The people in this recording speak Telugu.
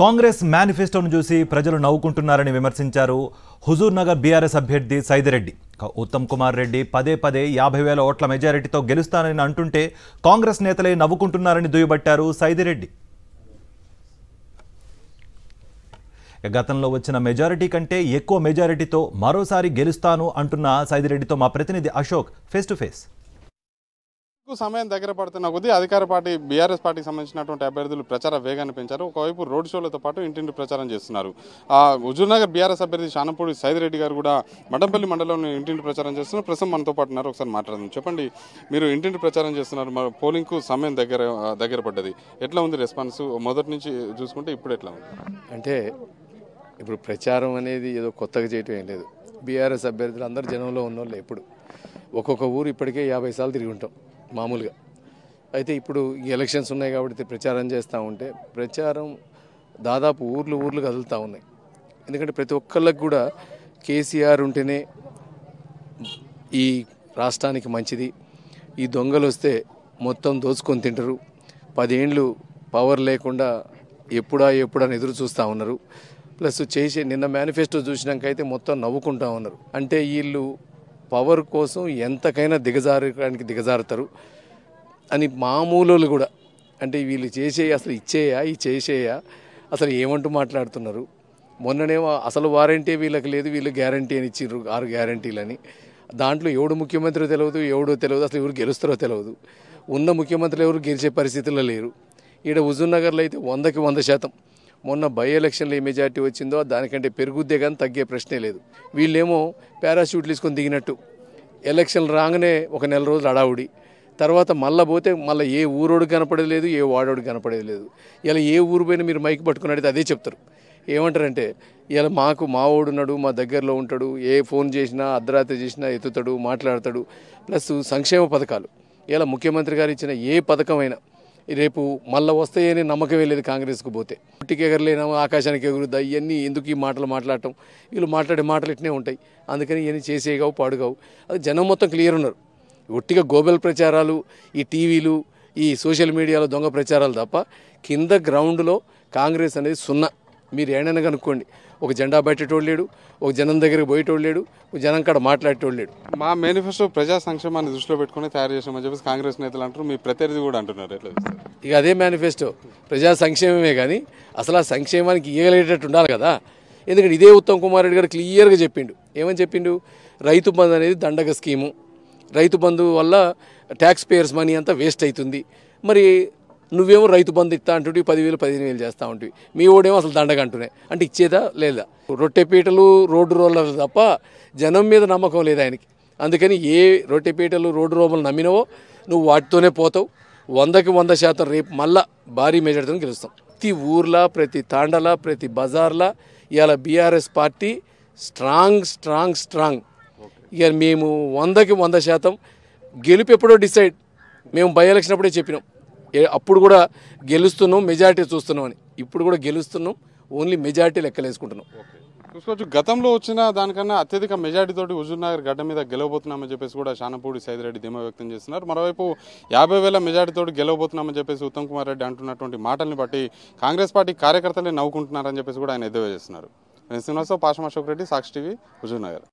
కాంగ్రెస్ మేనిఫెస్టోను చూసి ప్రజలు నవ్వుకుంటున్నారని విమర్శించారు హుజూర్ నగర్ బీఆర్ఎస్ అభ్యర్థి సైదిరెడ్డి ఉత్తమ్ కుమార్ రెడ్డి పదే పదే యాభై వేల ఓట్ల మెజారిటీతో గెలుస్తానని అంటుంటే కాంగ్రెస్ నేతలే నవ్వుకుంటున్నారని దుయ్యబట్టారు సైదిరెడ్డి గతంలో వచ్చిన మెజారిటీ కంటే ఎక్కువ మెజారిటీతో మరోసారి గెలుస్తాను అంటున్న సైదిరెడ్డితో మా ప్రతినిధి అశోక్ ఫేస్ టు ఫేస్ ఎక్కువ సమయం దగ్గర పడుతున్న కొద్దీ అధికార పార్టీ బీఆర్ఎస్ పార్టీకి సంబంధించినటువంటి అభ్యర్థులు ప్రచార వేగాన్ని పెంచారు ఒకవైపు రోడ్ షోలతో పాటు ఇంటింటి ప్రచారం చేస్తున్నారు హుజూర్నగర్ బీఆర్ఎస్ అభ్యర్థి శానంపూడి సైదిరెడ్డి గారు కూడా మడంపల్లి మండలంలో ఇంటింటి ప్రచారం చేస్తున్నారు ప్రస్తుతం మనతో పాటు ఉన్నారు ఒకసారి మాట్లాడదాం చెప్పండి మీరు ఇంటింటి ప్రచారం చేస్తున్నారు పోలింగ్కు సమయం దగ్గర దగ్గర పడ్డది ఎట్లా ఉంది రెస్పాన్స్ మొదటి నుంచి చూసుకుంటే ఇప్పుడు ఎట్లా ఉంది అంటే ఇప్పుడు ప్రచారం అనేది ఏదో కొత్తగా చేయటం ఏం లేదు బీఆర్ఎస్ అభ్యర్థులు అందరు జనంలో ఉన్నోళ్ళు ఎప్పుడు ఒక్కొక్క ఊరు ఇప్పటికే యాభై సార్లు తిరిగి ఉంటాం మామూలుగా అయితే ఇప్పుడు ఎలక్షన్స్ ఉన్నాయి కాబట్టి ప్రచారం చేస్తూ ఉంటే ప్రచారం దాదాపు ఊర్లు ఊర్లు కదులుతూ ఉన్నాయి ఎందుకంటే ప్రతి ఒక్కళ్ళకి కూడా కేసీఆర్ ఉంటేనే ఈ రాష్ట్రానికి మంచిది ఈ దొంగలు వస్తే మొత్తం దోచుకొని తింటారు పదేండ్లు పవర్ లేకుండా ఎప్పుడా ఎప్పుడని ఎదురు చూస్తూ ఉన్నారు ప్లస్ చేసే నిన్న మేనిఫెస్టో చూసినాకైతే మొత్తం నవ్వుకుంటా ఉన్నారు అంటే వీళ్ళు పవర్ కోసం ఎంతకైనా దిగజారడానికి దిగజారుతారు అని మామూలు కూడా అంటే వీళ్ళు చేసే అసలు ఇచ్చేయా ఈ చేసేయా అసలు ఏమంటూ మాట్లాడుతున్నారు మొన్ననేమో అసలు వారంటీ వీళ్ళకి లేదు వీళ్ళు గ్యారంటీ అని ఇచ్చిండ్రు ఆరు గ్యారంటీలని దాంట్లో ఎవడు ముఖ్యమంత్రి తెలియదు ఎవడో తెలియదు అసలు ఎవరు గెలుస్తారో తెలియదు ఉన్న ముఖ్యమంత్రులు ఎవరు గెలిచే పరిస్థితుల్లో లేరు ఈడ హుజూర్నగర్లో అయితే వందకి వంద శాతం మొన్న బై ఎలక్షన్లో ఏ మెజార్టీ వచ్చిందో దానికంటే పెరుగుద్దే కానీ తగ్గే ప్రశ్నే లేదు వీళ్ళేమో పారాషూట్లు తీసుకొని దిగినట్టు ఎలక్షన్లు రాగానే ఒక నెల రోజులు అడావుడి తర్వాత మళ్ళీ పోతే మళ్ళీ ఏ ఊరోడు కనపడేది ఏ వాడోడు కనపడేది లేదు ఇలా ఏ ఊరు పోయినా మీరు మైక్ పట్టుకుని అడిగితే అదే చెప్తారు ఏమంటారంటే ఇలా మాకు ఓడున్నాడు మా దగ్గరలో ఉంటాడు ఏ ఫోన్ చేసినా అర్ధరాత్రి చేసినా ఎత్తుతాడు మాట్లాడతాడు ప్లస్ సంక్షేమ పథకాలు ఇలా ముఖ్యమంత్రి గారు ఇచ్చిన ఏ పథకమైనా రేపు మళ్ళీ వస్తాయని నమ్మకమే లేదు కాంగ్రెస్కు పోతే పుట్టికి ఎగరలేనా ఆకాశానికి ఎగురుద్దా ఇవన్నీ ఎందుకు ఈ మాటలు మాట్లాడటం వీళ్ళు మాట్లాడే మాటలు ఇట్నే ఉంటాయి అందుకని ఇవన్నీ చేసేయగావు పాడుగావు అది జనం మొత్తం క్లియర్ ఉన్నారు ఒట్టిగా గోబెల్ ప్రచారాలు ఈ టీవీలు ఈ సోషల్ మీడియాలో దొంగ ప్రచారాలు తప్ప కింద గ్రౌండ్లో కాంగ్రెస్ అనేది సున్నా మీరు ఏడైనా కనుక్కోండి ఒక జెండా పట్టేటోడు లేడు ఒక జనం దగ్గరికి పోయేటోడు లేడు జనం కాడ మాట్లాడేటోడు లేడు మా మేనిఫెస్టో ప్రజా సంక్షేమాన్ని దృష్టిలో పెట్టుకుని తయారు చేసామని చెప్పేసి కాంగ్రెస్ నేతలు అంటారు మీ ప్రతినిధి కూడా అంటున్నారు ఎట్లా ఇక అదే మేనిఫెస్టో ప్రజా సంక్షేమమే కానీ అసలు ఆ సంక్షేమానికి ఇవ్వగలిగేటట్టు ఉండాలి కదా ఎందుకంటే ఇదే ఉత్తమ్ కుమార్ రెడ్డి గారు క్లియర్గా చెప్పిండు ఏమని చెప్పిండు రైతు బంధు అనేది దండగ స్కీము రైతు బంధు వల్ల ట్యాక్స్ పేయర్స్ మనీ అంతా వేస్ట్ అవుతుంది మరి నువ్వేమో రైతు బంధు ఇస్తా అంటుంటే పదివేలు పదిహేను వేలు చేస్తా ఉంటుంది మీ ఓడేమో అసలు దండగా అంటున్నాయి అంటే ఇచ్చేదా లేదా రొట్టె పీటలు రోడ్డు రోలర్లు తప్ప జనం మీద నమ్మకం లేదు ఆయనకి అందుకని ఏ రొట్టె పీటలు రోడ్డు రోమలు నమ్మినవో నువ్వు వాటితోనే పోతావు వందకి వంద శాతం రేపు మళ్ళా భారీ మెజార్టీతో గెలుస్తాం ప్రతి ఊర్లా ప్రతి తాండలా ప్రతి బజార్లా ఇవాళ BRS party strong strong strong ఇక మేము వందకి వంద శాతం గెలుపు ఎప్పుడో డిసైడ్ మేము బై ఎలక్షన్ అప్పుడే చెప్పినాం అప్పుడు కూడా గెలుస్తున్నాం మెజార్టీ చూస్తున్నాం అని ఇప్పుడు కూడా గెలుస్తున్నాం ఓన్లీ మెజార్టీ లెక్కలేసుకుంటున్నాం చూసుకోవచ్చు గతంలో వచ్చిన దానికన్నా అత్యధిక మెజార్టీ తోటి హుజూర్నగర్ గడ్డ మీద గెలవబోతున్నామని చెప్పేసి కూడా శానపూడి సైదిరెడ్డి ధీమా వ్యక్తం చేస్తున్నారు మరోవైపు యాభై వేల మెజార్టీ తోటి గెలవబోతున్నామని చెప్పేసి ఉత్తమ్ కుమార్ రెడ్డి అంటున్నటువంటి మాటల్ని బట్టి కాంగ్రెస్ పార్టీ కార్యకర్తలే నవ్వుకుంటున్నారని చెప్పేసి కూడా ఆయన ఎద్దేవా చేస్తున్నారు నేను శ్రీనివాసరావు పాషం అశోక్ రెడ్డి సాక్షి టీవీ హుజూర్నగర్